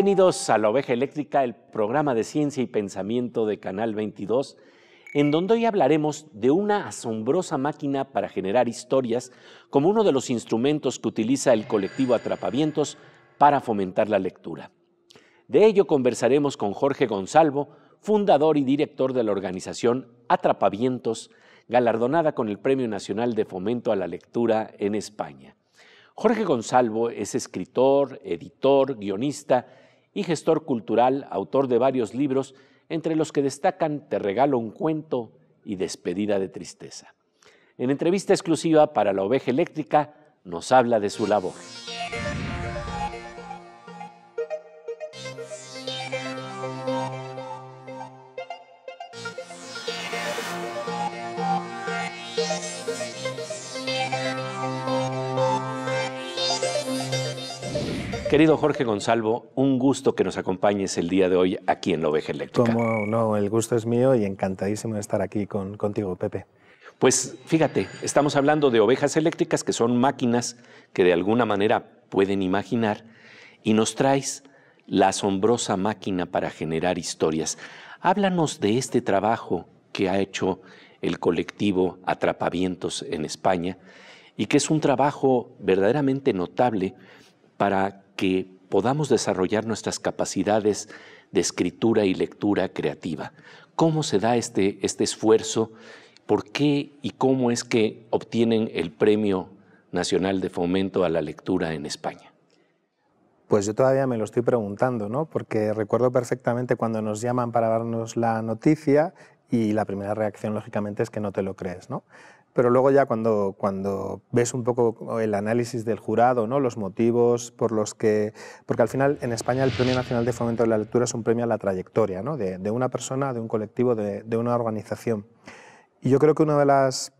Bienvenidos a La Oveja Eléctrica, el programa de ciencia y pensamiento de Canal 22, en donde hoy hablaremos de una asombrosa máquina para generar historias como uno de los instrumentos que utiliza el colectivo Atrapavientos para fomentar la lectura. De ello conversaremos con Jorge Gonzalvo, fundador y director de la organización Atrapavientos, galardonada con el Premio Nacional de Fomento a la Lectura en España. Jorge Gonzalvo es escritor, editor, guionista y gestor cultural, autor de varios libros, entre los que destacan Te regalo un cuento y Despedida de Tristeza. En entrevista exclusiva para la Oveja Eléctrica, nos habla de su labor. Querido Jorge Gonzalvo, un gusto que nos acompañes el día de hoy aquí en La Oveja Eléctrica. Como no, el gusto es mío y encantadísimo de estar aquí con, contigo, Pepe. Pues fíjate, estamos hablando de ovejas eléctricas que son máquinas que de alguna manera pueden imaginar y nos traes la asombrosa máquina para generar historias. Háblanos de este trabajo que ha hecho el colectivo Atrapavientos en España y que es un trabajo verdaderamente notable para que podamos desarrollar nuestras capacidades de escritura y lectura creativa. ¿Cómo se da este, este, esfuerzo? ¿Por qué y cómo es que obtienen el Premio Nacional de Fomento a la Lectura en España? Pues yo todavía me lo estoy preguntando, ¿no? Porque recuerdo perfectamente cuando nos llaman para darnos la noticia y la primera reacción, lógicamente, es que no te lo crees, ¿no? pero luego ya cuando, cuando ves un poco el análisis del jurado, ¿no? los motivos por los que... Porque al final en España el Premio Nacional de Fomento de la Lectura es un premio a la trayectoria ¿no? de, de, una persona, de un colectivo, de, de, una organización. Y yo creo que uno de las...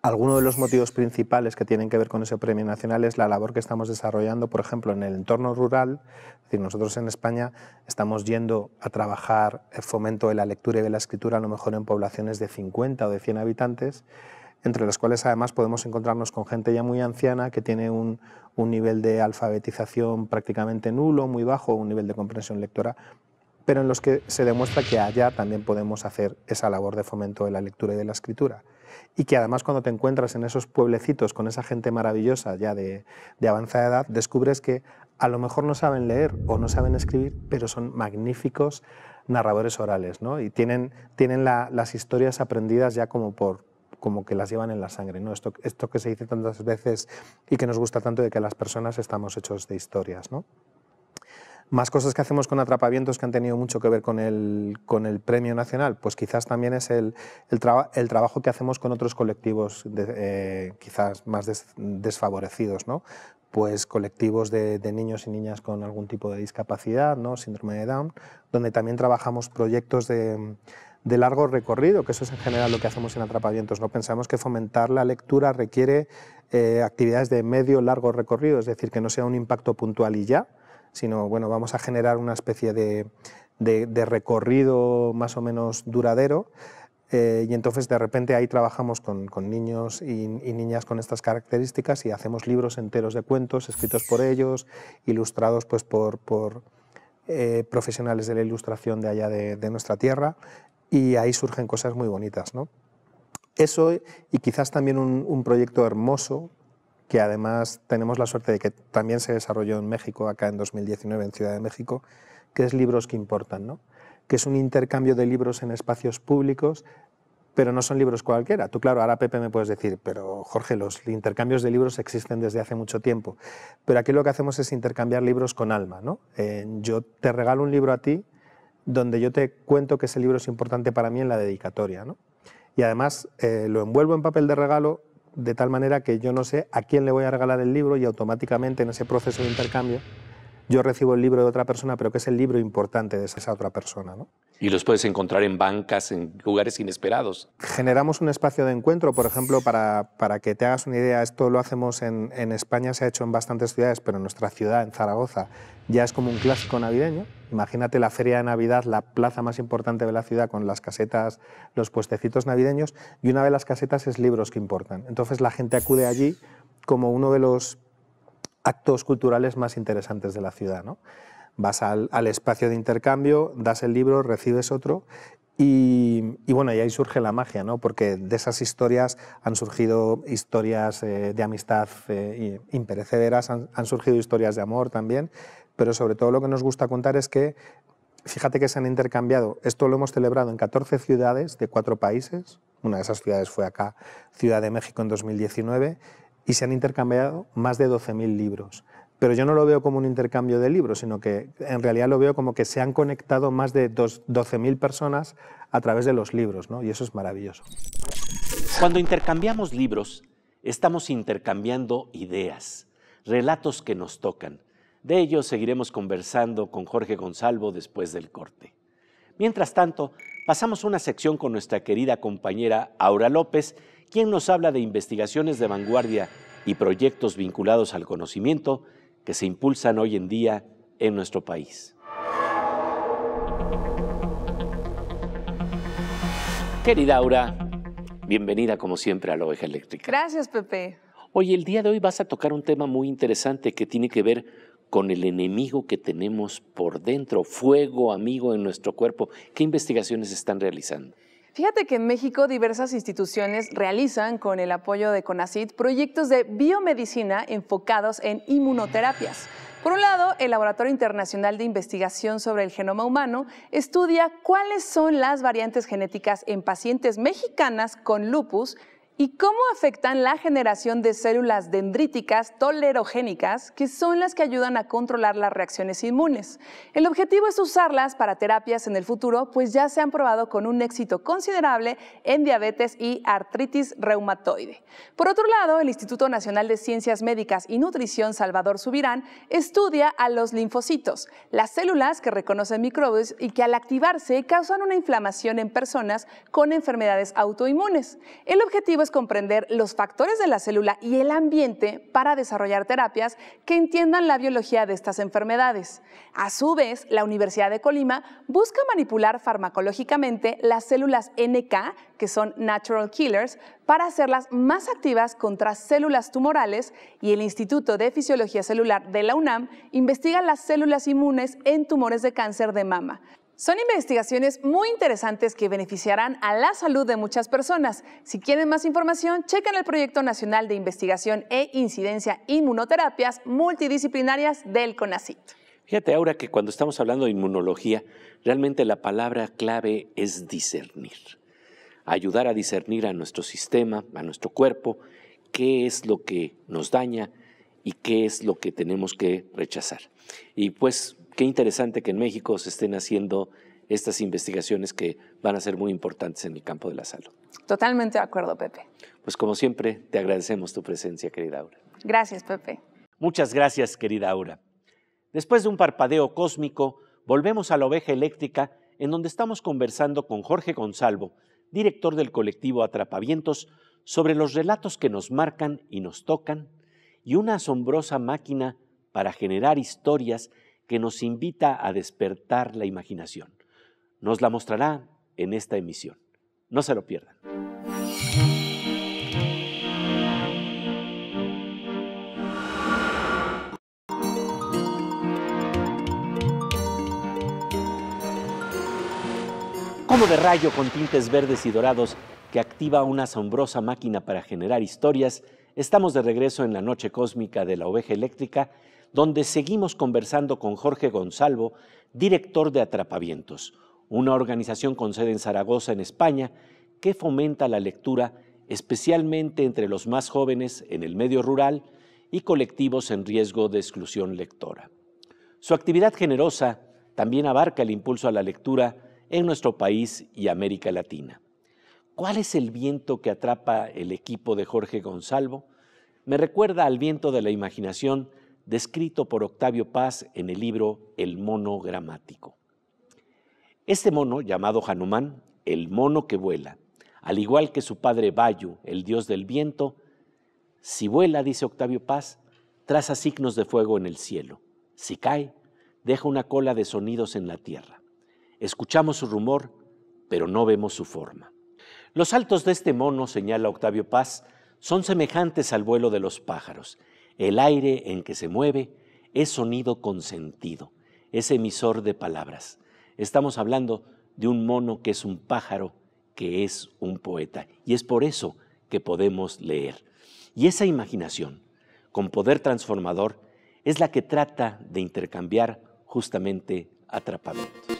algunos de los motivos principales que tienen que ver con ese premio nacional es la labor que estamos desarrollando, por ejemplo, en el entorno rural. Es decir, nosotros en España estamos yendo a trabajar el fomento de la lectura y de la escritura, a lo mejor en poblaciones de 50 o de 100 habitantes, entre las cuales además podemos encontrarnos con gente ya muy anciana que tiene un, nivel de alfabetización prácticamente nulo, muy bajo, un nivel de comprensión lectora, pero en los que se demuestra que allá también podemos hacer esa labor de fomento de la lectura y de la escritura. Y que además cuando te encuentras en esos pueblecitos con esa gente maravillosa ya de, de avanzada edad, descubres que a lo mejor no saben leer o no saben escribir, pero son magníficos narradores orales, ¿no? Y tienen, tienen las historias aprendidas ya como por, como que las llevan en la sangre. ¿no? Esto, esto que se dice tantas veces y que nos gusta tanto de que las personas estamos hechos de historias. ¿no? Más cosas que hacemos con atrapamientos que han tenido mucho que ver con el, con el Premio Nacional, pues quizás también es el, el, el trabajo que hacemos con otros colectivos de, eh, quizás más desfavorecidos, ¿no? pues colectivos de, de, niños y niñas con algún tipo de discapacidad, ¿no? síndrome de Down, donde también trabajamos proyectos de de largo recorrido, que eso es en general lo que hacemos en Atrapavientos. No pensamos que fomentar la lectura requiere eh, actividades de medio largo recorrido, es decir, que no sea un impacto puntual y ya, sino bueno, vamos a generar una especie de, recorrido más o menos duradero. Eh, y entonces de repente ahí trabajamos con, niños y, niñas con estas características y hacemos libros enteros de cuentos escritos por ellos, ilustrados pues por, eh, profesionales de la ilustración de allá de, nuestra tierra y ahí surgen cosas muy bonitas. ¿no? Eso y quizás también un, proyecto hermoso que además tenemos la suerte de que también se desarrolló en México, acá en 2019 en Ciudad de México, que es Libros que Importan, ¿no? que es un intercambio de libros en espacios públicos, pero no son libros cualquiera. Tú, claro, ahora Pepe me puedes decir, pero Jorge, los intercambios de libros existen desde hace mucho tiempo, pero aquí lo que hacemos es intercambiar libros con alma. ¿no? Eh, yo te regalo un libro a ti, donde yo te cuento que ese libro es importante para mí en la dedicatoria. Y además eh, lo envuelvo en papel de regalo de tal manera que yo no sé a quién le voy a regalar el libro y automáticamente en ese proceso de intercambio yo recibo el libro de otra persona, pero que es el libro importante de esa otra persona. ¿no? y los puedes encontrar en bancas, en lugares inesperados. Generamos un espacio de encuentro, por ejemplo, para, que te hagas una idea, esto lo hacemos en, España, se ha hecho en bastantes ciudades, pero en nuestra ciudad, en Zaragoza, ya es como un clásico navideño. Imagínate la feria de Navidad, la plaza más importante de la ciudad, con las casetas, los puestecitos navideños, y una de las casetas es libros que importan. Entonces la gente acude allí como uno de los actos culturales más interesantes de la ciudad. ¿no? vas al, espacio de intercambio, das el libro, recibes otro y, bueno, y ahí surge la magia, ¿no? porque de esas historias han surgido historias eh, de amistad eh, imperecederas, han, han, surgido historias de amor también, pero sobre todo lo que nos gusta contar es que, fíjate que se han intercambiado, esto lo hemos celebrado en 14 ciudades de cuatro países, una de esas ciudades fue acá, Ciudad de México en 2019, y se han intercambiado más de 12.000 libros pero yo no lo veo como un intercambio de libros, sino que en realidad lo veo como que se han conectado más de 12.000 personas a través de los libros, ¿no? y eso es maravilloso. Cuando intercambiamos libros, estamos intercambiando ideas, relatos que nos tocan. De ello seguiremos conversando con Jorge Gonzalvo después del corte. Mientras tanto, pasamos una sección con nuestra querida compañera Aura López, quien nos habla de investigaciones de vanguardia y proyectos vinculados al conocimiento que se impulsan hoy en día en nuestro país. Querida Aura, bienvenida como siempre a la oveja eléctrica. Gracias, Pepe. Hoy, el día de hoy vas a tocar un tema muy interesante que tiene que ver con el enemigo que tenemos por dentro, fuego amigo en nuestro cuerpo. ¿Qué investigaciones están realizando? Fíjate que en México diversas instituciones realizan con el apoyo de Conacyt, proyectos de biomedicina enfocados en inmunoterapias. Por un lado, el Laboratorio Internacional de Investigación sobre el Genoma Humano estudia cuáles son las variantes genéticas en pacientes mexicanas con lupus ¿Y cómo afectan la generación de células dendríticas tolerogénicas, que son las que ayudan a controlar las reacciones inmunes? El objetivo es usarlas para terapias en el futuro, pues ya se han probado con un éxito considerable en diabetes y artritis reumatoide. Por otro lado, el Instituto Nacional de Ciencias Médicas y Nutrición Salvador Subirán estudia a los linfocitos, las células que reconocen microbios y que al activarse causan una inflamación en personas con enfermedades autoinmunes. El objetivo es comprender los factores de la célula y el ambiente para desarrollar terapias que entiendan la biología de estas enfermedades. A su vez, la Universidad de Colima busca manipular farmacológicamente las células NK, que son natural killers, para hacerlas más activas contra células tumorales y el Instituto de Fisiología Celular de la UNAM investiga las células inmunes en tumores de cáncer de mama. Son investigaciones muy interesantes que beneficiarán a la salud de muchas personas. Si quieren más información, chequen el Proyecto Nacional de Investigación e Incidencia Inmunoterapias Multidisciplinarias del CONACIT. Fíjate ahora que cuando estamos hablando de inmunología, realmente la palabra clave es discernir. Ayudar a discernir a nuestro sistema, a nuestro cuerpo, qué es lo que nos daña y qué es lo que tenemos que rechazar. Y pues qué interesante que en México se estén haciendo estas investigaciones que van a ser muy importantes en el campo de la salud. Totalmente de acuerdo, Pepe. Pues como siempre, te agradecemos tu presencia, querida Aura. Gracias, Pepe. Muchas gracias, querida Aura. Después de un parpadeo cósmico, volvemos a la oveja eléctrica, en donde estamos conversando con Jorge Gonzalvo, director del colectivo Atrapavientos, sobre los relatos que nos marcan y nos tocan, y una asombrosa máquina para generar historias que nos invita a despertar la imaginación. Nos la mostrará en esta emisión. No se lo pierdan. Como de rayo con tintes verdes y dorados que activa una asombrosa máquina para generar historias, estamos de regreso en la noche cósmica de la oveja eléctrica donde seguimos conversando con Jorge Gonzalvo, director de Atrapavientos, una organización con sede en Zaragoza, en España, que fomenta la lectura especialmente entre los más jóvenes en el medio rural y colectivos en riesgo de exclusión lectora. Su actividad generosa también abarca el impulso a la lectura en nuestro país y América Latina. ¿Cuál es el viento que atrapa el equipo de Jorge Gonzalvo? Me recuerda al viento de la imaginación descrito por Octavio Paz en el libro El mono gramático. Este mono, llamado Hanuman, el mono que vuela, al igual que su padre Bayu, el dios del viento, si vuela, dice Octavio Paz, traza signos de fuego en el cielo. Si cae, deja una cola de sonidos en la tierra. Escuchamos su rumor, pero no vemos su forma. Los saltos de este mono, señala Octavio Paz, son semejantes al vuelo de los pájaros el aire en que se mueve es sonido con sentido, es emisor de palabras. Estamos hablando de un mono que es un pájaro, que es un poeta, y es por eso que podemos leer. Y esa imaginación, con poder transformador, es la que trata de intercambiar justamente atrapamiento.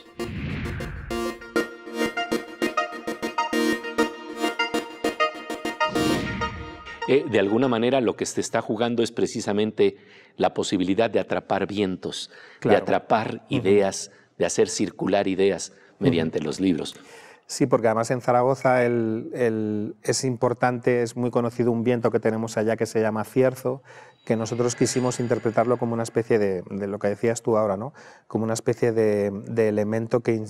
Eh, de alguna manera lo que se está jugando es precisamente la posibilidad de atrapar vientos, de atrapar ideas, de hacer circular ideas mediante los libros. Sí, porque además en Zaragoza es importante, es muy conocido un viento que tenemos allá que se llama cierzo, que nosotros quisimos interpretarlo como una especie de, de lo que decías tú ahora, ¿no? como una especie de, elemento que,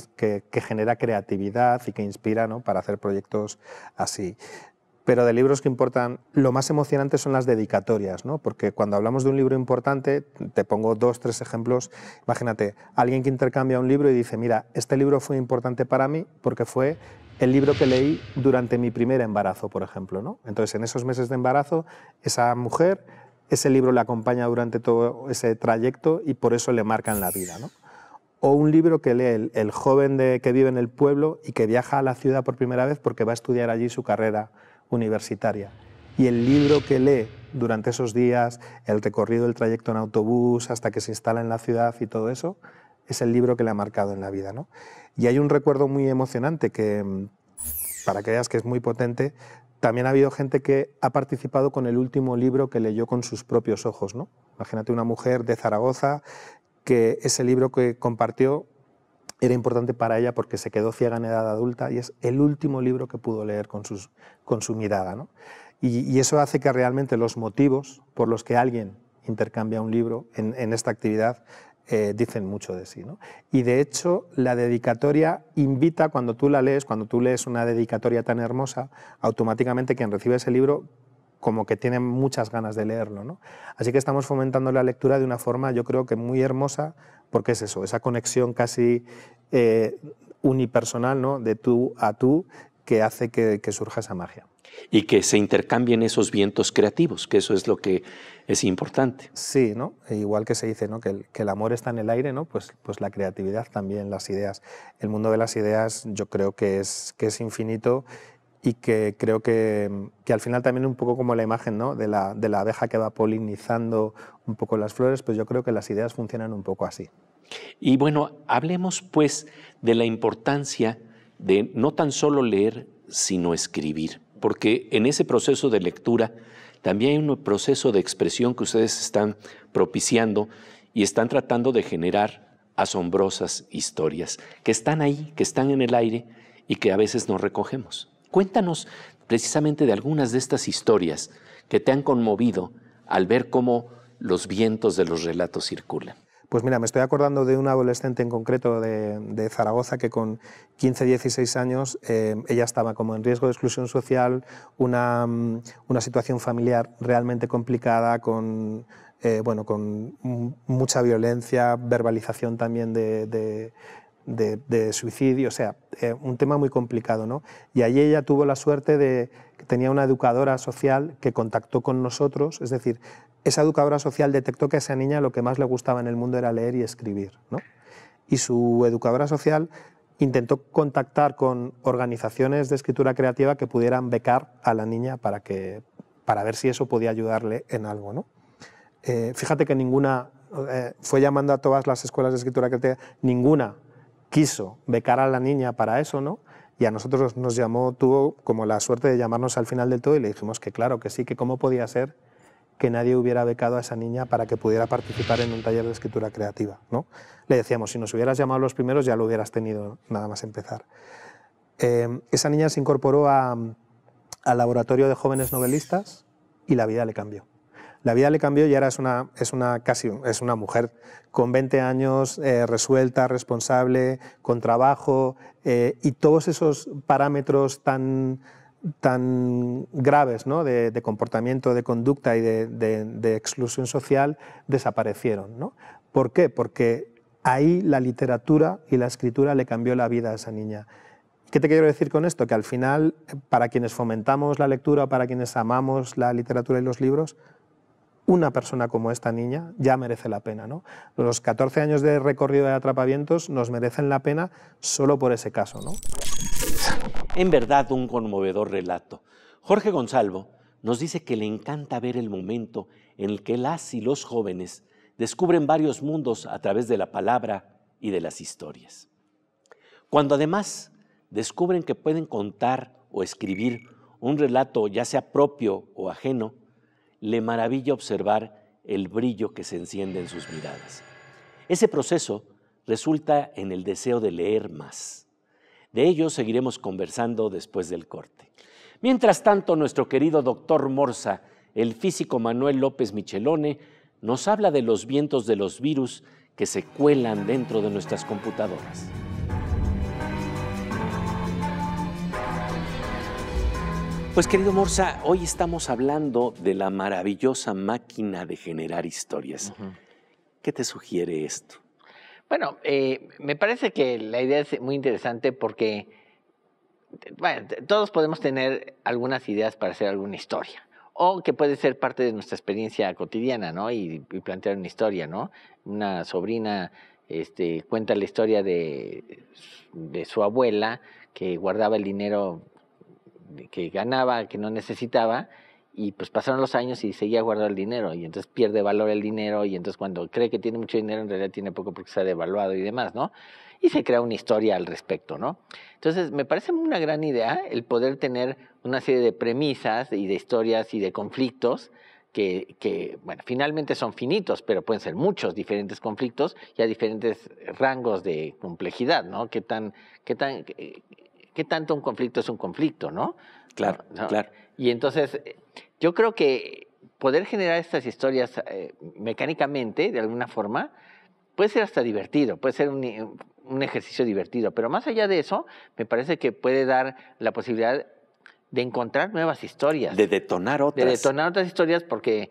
genera creatividad y que inspira ¿no? para hacer proyectos así pero de libros que importan, lo más emocionante son las dedicatorias, ¿no? porque cuando hablamos de un libro importante, te pongo dos, tres ejemplos, imagínate, alguien que intercambia un libro y dice, mira, este libro fue importante para mí porque fue el libro que leí durante mi primer embarazo, por ejemplo. ¿no? Entonces, en esos meses de embarazo, esa mujer, ese libro le acompaña durante todo ese trayecto y por eso le marca en la vida. ¿no? o un libro que lee el, joven de, que vive en el pueblo y que viaja a la ciudad por primera vez porque va a estudiar allí su carrera universitaria. Y el libro que lee durante esos días, el recorrido del trayecto en autobús hasta que se instala en la ciudad y todo eso, es el libro que le ha marcado en la vida. ¿no? Y hay un recuerdo muy emocionante que, para que veas que es muy potente, también ha habido gente que ha participado con el último libro que leyó con sus propios ojos. ¿no? Imagínate una mujer de Zaragoza que ese libro que compartió era importante para ella porque se quedó ciega en edad adulta y es el último libro que pudo leer con, con su mirada. Y, eso hace que realmente los motivos por los que alguien intercambia un libro en, esta actividad eh, dicen mucho de sí. ¿no? Y de hecho, la dedicatoria invita, cuando tú la lees, cuando tú lees una dedicatoria tan hermosa, automáticamente quien recibe ese libro como que tienen muchas ganas de leerlo. ¿no? Así que estamos fomentando la lectura de una forma, yo creo que muy hermosa, porque es eso, esa conexión casi eh, unipersonal, ¿no? de tú a tú, que hace que, surja esa magia. Y que se intercambien esos vientos creativos, que eso es lo que es importante. Sí, ¿no? E igual que se dice ¿no? que, el, que el amor está en el aire, ¿no? pues, pues la creatividad también, las ideas. El mundo de las ideas yo creo que es, que es infinito y que creo que, al final también un poco como la imagen ¿no? de, la, de, la, abeja que va polinizando un poco las flores, pues yo creo que las ideas funcionan un poco así. Y bueno, hablemos pues de la importancia de no tan solo leer, sino escribir, porque en ese proceso de lectura también hay un proceso de expresión que ustedes están propiciando y están tratando de generar asombrosas historias que están ahí, que están en el aire y que a veces no recogemos. Cuéntanos precisamente de algunas de estas historias que te han conmovido al ver cómo los vientos de los relatos circulan. Pues mira, me estoy acordando de una adolescente en concreto de, Zaragoza que con 15, 16 años eh, ella estaba como en riesgo de exclusión social, una, mm, situación familiar realmente complicada con... Eh, bueno, con mucha violencia, verbalización también de de, suicidio, o sea, eh, un tema muy complicado. ¿no? Y allí ella tuvo la suerte de que tenía una educadora social que contactó con nosotros, es decir, esa educadora social detectó que a esa niña lo que más le gustaba en el mundo era leer y escribir. Y su educadora social intentó contactar con organizaciones de escritura creativa que pudieran becar a la niña para, que, para ver si eso podía ayudarle en algo. ¿no? Eh, fíjate que ninguna, eh, fue llamando a todas las escuelas de escritura creativa, ninguna quiso becar a la niña para eso, ¿no? Y a nosotros nos llamó, tuvo como la suerte de llamarnos al final del todo y le dijimos que claro, que sí, que cómo podía ser que nadie hubiera becado a esa niña para que pudiera participar en un taller de escritura creativa, ¿no? Le decíamos, si nos hubieras llamado los primeros ya lo hubieras tenido nada más empezar. Eh, esa niña se incorporó a, al laboratorio de jóvenes novelistas y la vida le cambió la vida le cambió y ahora es una, es una mujer con 20 años, eh, resuelta, responsable, con trabajo eh, y todos esos parámetros tan, tan graves ¿no? de, comportamiento, de conducta y de, exclusión social desaparecieron. ¿no? ¿Por qué? Porque ahí la literatura y la escritura le cambió la vida a esa niña. ¿Qué te quiero decir con esto? Que al final, eh, para quienes fomentamos la lectura, para quienes amamos la literatura y los libros, una persona como esta niña ya merece la pena. ¿no? Los 14 años de recorrido de atrapamientos nos merecen la pena solo por ese caso. ¿no? En verdad, un conmovedor relato. Jorge Gonzalvo nos dice que le encanta ver el momento en el que las y los jóvenes descubren varios mundos a través de la palabra y de las historias. Cuando además descubren que pueden contar o escribir un relato ya sea propio o ajeno, le maravilla observar el brillo que se enciende en sus miradas. Ese proceso resulta en el deseo de leer más. De ello seguiremos conversando después del corte. Mientras tanto, nuestro querido doctor Morsa, el físico Manuel López Michelone, nos habla de los vientos de los virus que se cuelan dentro de nuestras computadoras. Pues querido Morsa, hoy estamos hablando de la maravillosa máquina de generar historias. ¿Qué te sugiere esto? Bueno, eh, me parece que la idea es muy interesante porque todos podemos tener algunas ideas para hacer alguna historia o que puede ser parte de nuestra experiencia cotidiana, ¿no? Y, plantear una historia, ¿no? Una sobrina este, cuenta la historia de, de su abuela que guardaba el dinero que ganaba, que no necesitaba, y pues pasaron los años y seguía guardando el dinero y entonces pierde valor el dinero y entonces cuando cree que tiene mucho dinero en realidad tiene poco porque se ha devaluado y demás, ¿no? Y se crea una historia al respecto, ¿no? Entonces me parece una gran idea el poder tener una serie de premisas y de historias y de conflictos que, bueno, finalmente son finitos, pero pueden ser muchos diferentes conflictos y a diferentes rangos de complejidad, ¿no? ¿Qué tan, qué tan, eh, qué tanto un conflicto es un conflicto, ¿no? Claro, claro. Y entonces, yo creo que poder generar estas historias eh, mecánicamente, de alguna forma, puede ser hasta divertido, puede ser un, un ejercicio divertido, pero más allá de eso, me parece que puede dar la posibilidad de encontrar nuevas historias. De detonar otras. De detonar otras historias porque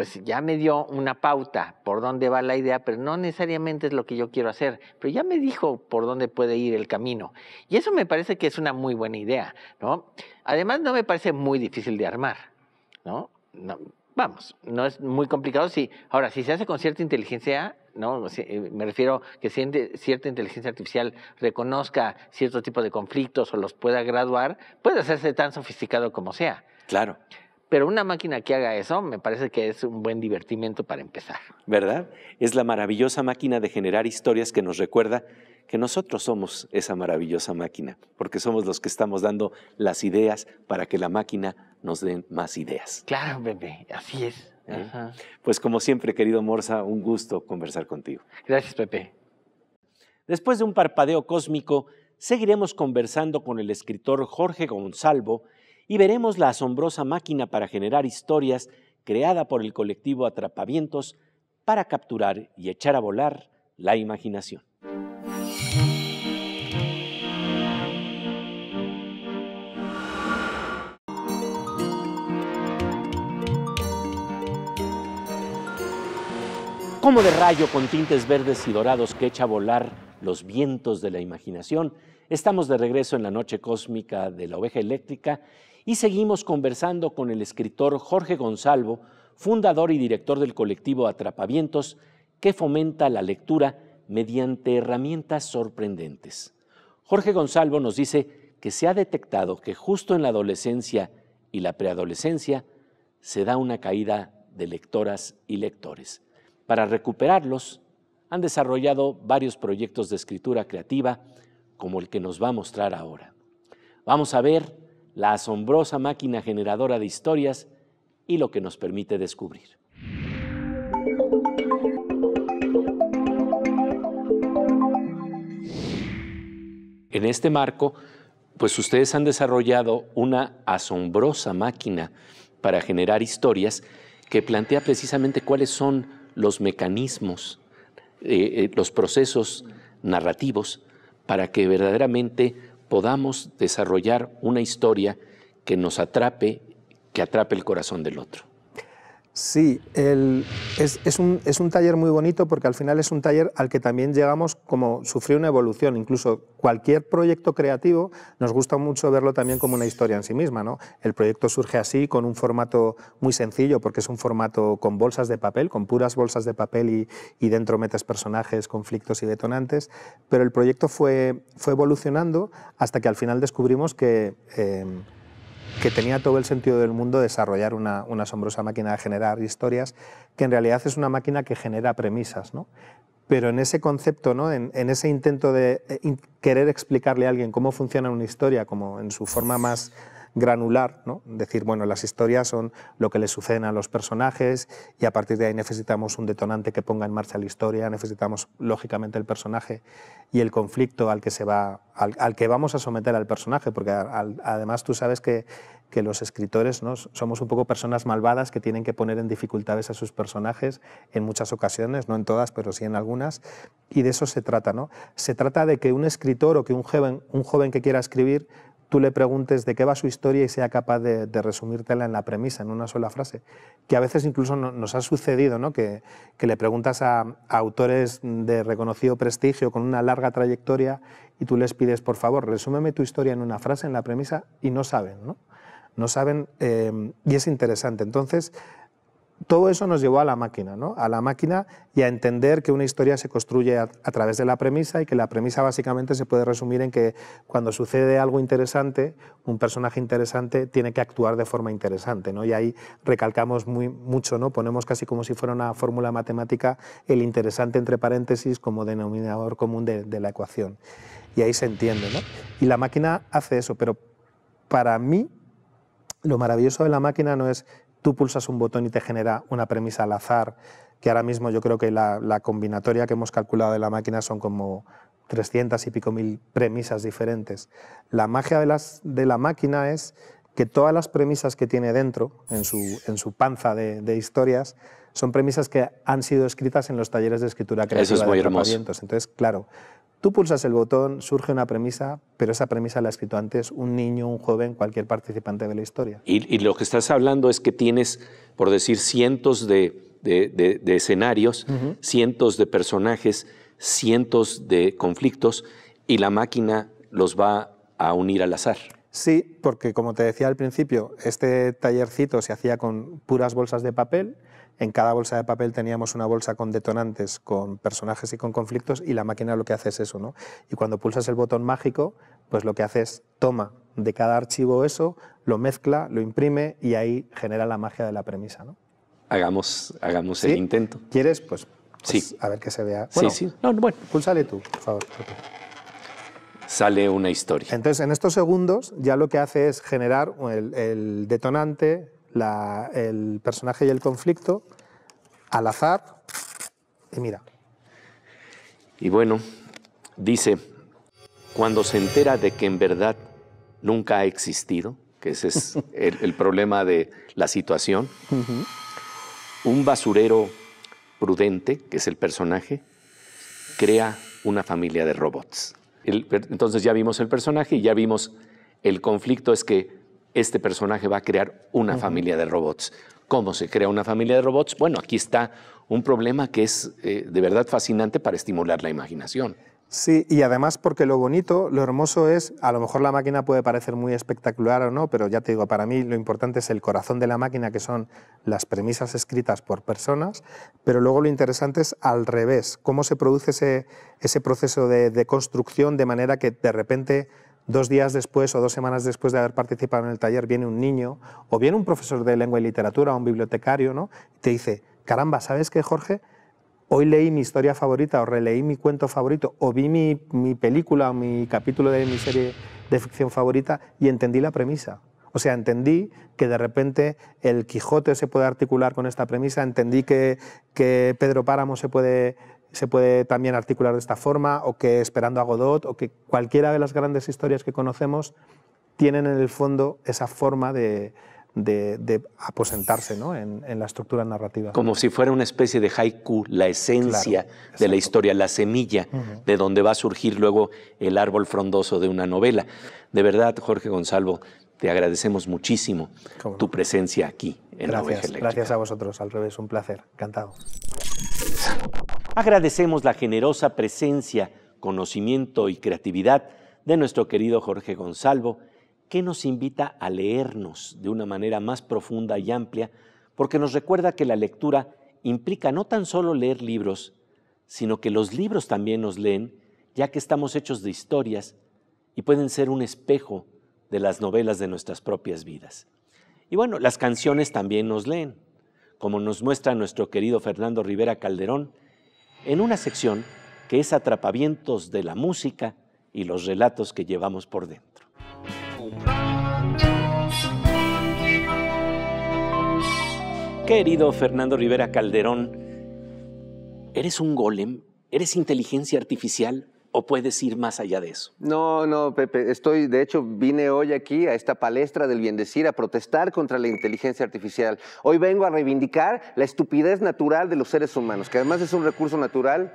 pues ya me dio una pauta por dónde va la idea, pero no necesariamente es lo que yo quiero hacer, pero ya me dijo por dónde puede ir el camino. Y eso me parece que es una muy buena idea, ¿no? Además, no me parece muy difícil de armar, ¿no? vamos, no es muy complicado. Si Ahora, si se hace con cierta inteligencia, ¿no? Eh, me refiero que cierta inteligencia artificial reconozca cierto tipo de conflictos o los pueda graduar, puede hacerse tan sofisticado como sea. Claro. Pero una máquina que haga eso me parece que es un buen divertimiento para empezar. ¿Verdad? Es la maravillosa máquina de generar historias que nos recuerda que nosotros somos esa maravillosa máquina, porque somos los que estamos dando las ideas para que la máquina nos dé más ideas. Claro, Pepe, así es. ¿Eh? Pues como siempre, querido Morsa, un gusto conversar contigo. Gracias, Pepe. Después de un parpadeo cósmico, seguiremos conversando con el escritor Jorge Gonzalvo, y veremos la asombrosa máquina para generar historias creada por el colectivo Atrapavientos para capturar y echar a volar la imaginación. Como de rayo con tintes verdes y dorados que echa a volar los vientos de la imaginación, estamos de regreso en la noche cósmica de la oveja eléctrica y seguimos conversando con el escritor Jorge Gonzalvo, fundador y director del colectivo Atrapavientos, que fomenta la lectura mediante herramientas sorprendentes. Jorge Gonzalvo nos dice que se ha detectado que justo en la adolescencia y la preadolescencia se da una caída de lectoras y lectores. Para recuperarlos, han desarrollado varios proyectos de escritura creativa, como el que nos va a mostrar ahora. Vamos a ver la asombrosa máquina generadora de historias y lo que nos permite descubrir. En este marco, pues ustedes han desarrollado una asombrosa máquina para generar historias que plantea precisamente cuáles son los mecanismos, eh, eh, los procesos narrativos para que verdaderamente podamos desarrollar una historia que nos atrape, que atrape el corazón del otro. Sí, es, un, taller muy bonito porque al final es un taller al que también llegamos como sufrió una evolución. Incluso cualquier proyecto creativo nos gusta mucho verlo también como una historia en sí misma. ¿no? El proyecto surge así, con un formato muy sencillo, porque es un formato con bolsas de papel, con puras bolsas de papel y, dentro metes personajes, conflictos y detonantes. Pero el proyecto fue, evolucionando hasta que al final descubrimos que... Eh, que tenía todo el sentido del mundo desarrollar una, asombrosa máquina de generar historias, que en realidad es una máquina que genera premisas. ¿no? Pero en ese concepto, ¿no? en, ese intento de eh, querer explicarle a alguien cómo funciona una historia, como en su forma más granular, ¿no? decir, bueno, las historias son lo que le suceden a los personajes y a partir de ahí necesitamos un detonante que ponga en marcha la historia, necesitamos lógicamente el personaje y el conflicto al que, se va, al, que vamos a someter al personaje, porque además tú sabes que, que los escritores somos un poco personas malvadas que tienen que poner en dificultades a sus personajes en muchas ocasiones, no en todas, pero sí en algunas, y de eso se trata. ¿no? Se trata de que un escritor o que un joven, un joven que quiera escribir tú le preguntes de qué va su historia y sea capaz de, resumírtela en la premisa, en una sola frase. Que a veces incluso nos ha sucedido, ¿no? que, le preguntas a, autores de reconocido prestigio con una larga trayectoria y tú les pides, por favor, resúmeme tu historia en una frase, en la premisa, y no saben, ¿no? No saben, eh, y es interesante. Entonces, todo eso nos llevó a la máquina, A la máquina y a entender que una historia se construye a, través de la premisa y que la premisa básicamente se puede resumir en que cuando sucede algo interesante, un personaje interesante tiene que actuar de forma interesante, ¿no? Y ahí recalcamos muy, mucho, ¿no? Ponemos casi como si fuera una fórmula matemática el interesante entre paréntesis como denominador común de, la ecuación. Y ahí se entiende, Y la máquina hace eso, pero para mí lo maravilloso de la máquina no es tú pulsas un botón y te genera una premisa al azar, que ahora mismo yo creo que la, combinatoria que hemos calculado de la máquina son como 300 y pico mil premisas diferentes. La magia de, la máquina es que todas las premisas que tiene dentro, en su, panza de, historias, son premisas que han sido escritas en los talleres de escritura creativa. Eso de Entonces, claro, Tú pulsas el botón, surge una premisa, pero esa premisa la ha escrito antes un niño, un joven, cualquier participante de la historia. Y, lo que estás hablando es que tienes, por decir, cientos de, escenarios, cientos de personajes, cientos de conflictos, y la máquina los va a unir al azar. Sí, porque como te decía al principio, este tallercito se hacía con puras bolsas de papel en cada bolsa de papel teníamos una bolsa con detonantes, con personajes y con conflictos, y la máquina lo que hace es eso, ¿no? Y cuando pulsas el botón mágico, pues lo que hace es toma de cada archivo eso, lo mezcla, lo imprime y ahí genera la magia de la premisa, Hagamos, hagamos el intento. ¿Quieres? Pues, pues, sí. a ver que se vea. Bueno, sí, sí. No, Púlsale tú, por favor. Sale una historia. Entonces, en estos segundos ya lo que hace es generar el detonante, el personaje y el conflicto al azar y mira. Y bueno, dice, cuando se entera de que en verdad nunca ha existido, que ese es el, problema de la situación, un basurero prudente, que es el personaje, crea una familia de robots. entonces ya vimos el personaje y ya vimos el conflicto es que este personaje va a crear una familia de robots. ¿Cómo se crea una familia de robots? Bueno, aquí está un problema que es eh, de verdad fascinante para estimular la imaginación. Sí, y además porque lo bonito, lo hermoso es, a lo mejor la máquina puede parecer muy espectacular o no, pero ya te digo, para mí lo importante es el corazón de la máquina, que son las premisas escritas por personas, pero luego lo interesante es al revés, cómo se produce ese, proceso de construcción de manera que de repente dos días después o dos semanas después de haber participado en el taller viene un niño o viene un profesor de lengua y literatura o un bibliotecario ¿no? y te dice, caramba, ¿sabes qué, Jorge? Hoy leí mi historia favorita o releí mi cuento favorito o vi mi, película o mi capítulo de mi serie de ficción favorita y entendí la premisa. O sea, entendí que de repente el Quijote se puede articular con esta premisa, entendí que, que Pedro Páramo se puede se puede también articular de esta forma, o que Esperando a Godot, o que cualquiera de las grandes historias que conocemos tienen en el fondo esa forma de, de, aposentarse ¿no? en, la estructura narrativa. Como si fuera una especie de haiku, la esencia de la historia, la semilla de donde va a surgir luego el árbol frondoso de una novela. De verdad, Jorge Gonzalo, te agradecemos muchísimo tu presencia aquí en gracias, Gracias a vosotros, al revés, un placer, encantado. Agradecemos la generosa presencia, conocimiento y creatividad de nuestro querido Jorge Gonzalvo, que nos invita a leernos de una manera más profunda y amplia, porque nos recuerda que la lectura implica no tan solo leer libros, sino que los libros también nos leen, ya que estamos hechos de historias y pueden ser un espejo de las novelas de nuestras propias vidas. Y bueno, las canciones también nos leen. Como nos muestra nuestro querido Fernando Rivera Calderón, en una sección que es Atrapamientos de la Música y los relatos que llevamos por dentro. Querido Fernando Rivera Calderón, eres un golem, eres inteligencia artificial, ¿O puedes ir más allá de eso? No, no, Pepe. Estoy, de hecho, vine hoy aquí a esta palestra del Biendecir a protestar contra la inteligencia artificial. Hoy vengo a reivindicar la estupidez natural de los seres humanos, que además es un recurso natural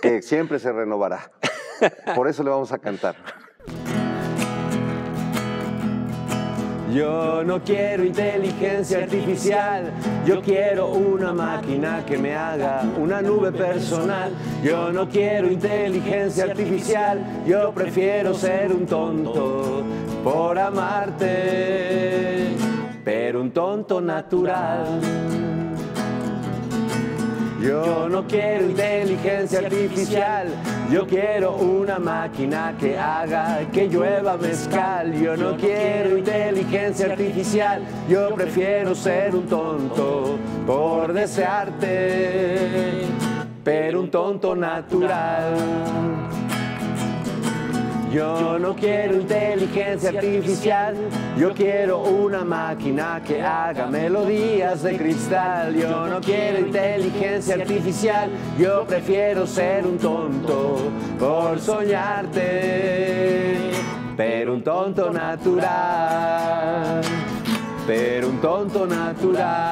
que siempre se renovará. Por eso le vamos a cantar. Yo no quiero inteligencia artificial, yo quiero una máquina que me haga una nube personal. Yo no quiero inteligencia artificial, yo prefiero ser un tonto por amarte, pero un tonto natural. Yo no quiero inteligencia artificial, yo quiero una máquina que haga que llueva mezcal. Yo no quiero inteligencia artificial, yo prefiero ser un tonto por desearte, pero un tonto natural. Yo no quiero inteligencia artificial, yo quiero una máquina que haga melodías de cristal. Yo no quiero inteligencia artificial, yo prefiero ser un tonto por soñarte, pero un tonto natural, pero un tonto natural,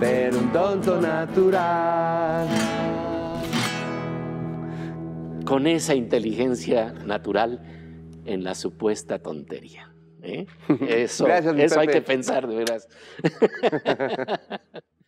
pero un tonto natural con esa inteligencia natural en la supuesta tontería. ¿eh? Eso, eso hay que pensar, de veras.